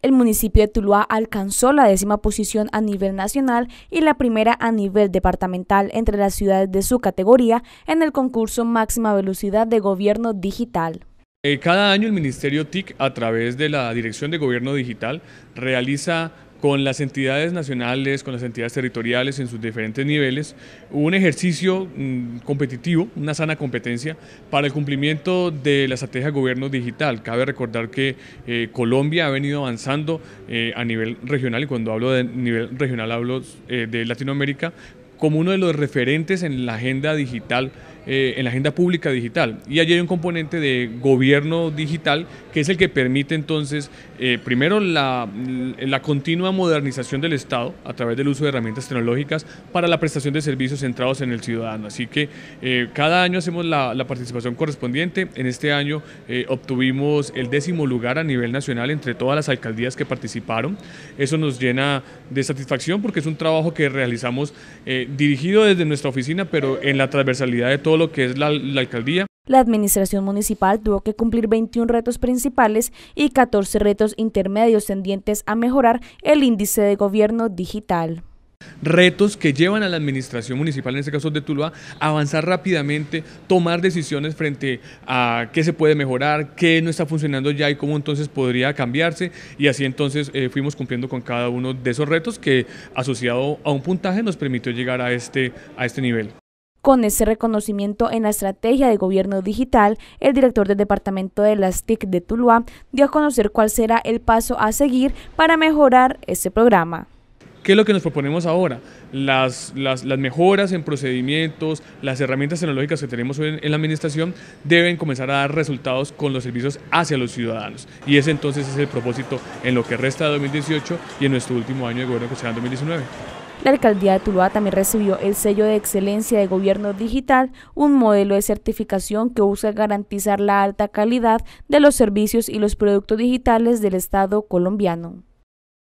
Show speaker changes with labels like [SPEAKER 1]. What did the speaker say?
[SPEAKER 1] El municipio de Tuluá alcanzó la décima posición a nivel nacional y la primera a nivel departamental entre las ciudades de su categoría en el concurso Máxima Velocidad de Gobierno Digital.
[SPEAKER 2] Eh, cada año el Ministerio TIC, a través de la Dirección de Gobierno Digital, realiza con las entidades nacionales, con las entidades territoriales en sus diferentes niveles, un ejercicio mm, competitivo, una sana competencia para el cumplimiento de la estrategia de gobierno digital. Cabe recordar que eh, Colombia ha venido avanzando eh, a nivel regional, y cuando hablo de nivel regional hablo eh, de Latinoamérica, como uno de los referentes en la agenda digital eh, en la agenda pública digital. Y allí hay un componente de gobierno digital que es el que permite entonces, eh, primero, la, continua modernización del Estado a través del uso de herramientas tecnológicas para la prestación de servicios centrados en el ciudadano. Así que eh, cada año hacemos la, la, participación correspondiente. En este año obtuvimos el décimo lugar a nivel nacional entre todas las alcaldías que participaron. Eso nos llena de satisfacción porque es un trabajo que realizamos dirigido desde nuestra oficina, pero en la transversalidad de todos lo que es la, alcaldía.
[SPEAKER 1] La administración municipal tuvo que cumplir 21 retos principales y 14 retos intermedios tendientes a mejorar el índice de gobierno digital
[SPEAKER 2] retos que llevan a la administración municipal, en este caso de Tuluá, a avanzar rápidamente, tomar decisiones frente a qué se puede mejorar, qué no está funcionando ya y cómo entonces podría cambiarse. Y así entonces eh, fuimos cumpliendo con cada uno de esos retos que asociado a un puntaje nos permitió llegar a este, a este nivel.
[SPEAKER 1] Con ese reconocimiento en la estrategia de gobierno digital, el director del Departamento de las TIC de Tuluá dio a conocer cuál será el paso a seguir para mejorar este programa.
[SPEAKER 2] ¿Qué es lo que nos proponemos ahora? Las, mejoras en procedimientos, las herramientas tecnológicas que tenemos hoy en, la administración deben comenzar a dar resultados con los servicios hacia los ciudadanos. Y ese entonces es el propósito en lo que resta de 2018 y en nuestro último año de gobierno que será 2019.
[SPEAKER 1] La alcaldía de Tuluá también recibió el sello de excelencia de gobierno digital, un modelo de certificación que busca garantizar la alta calidad de los servicios y los productos digitales del Estado colombiano.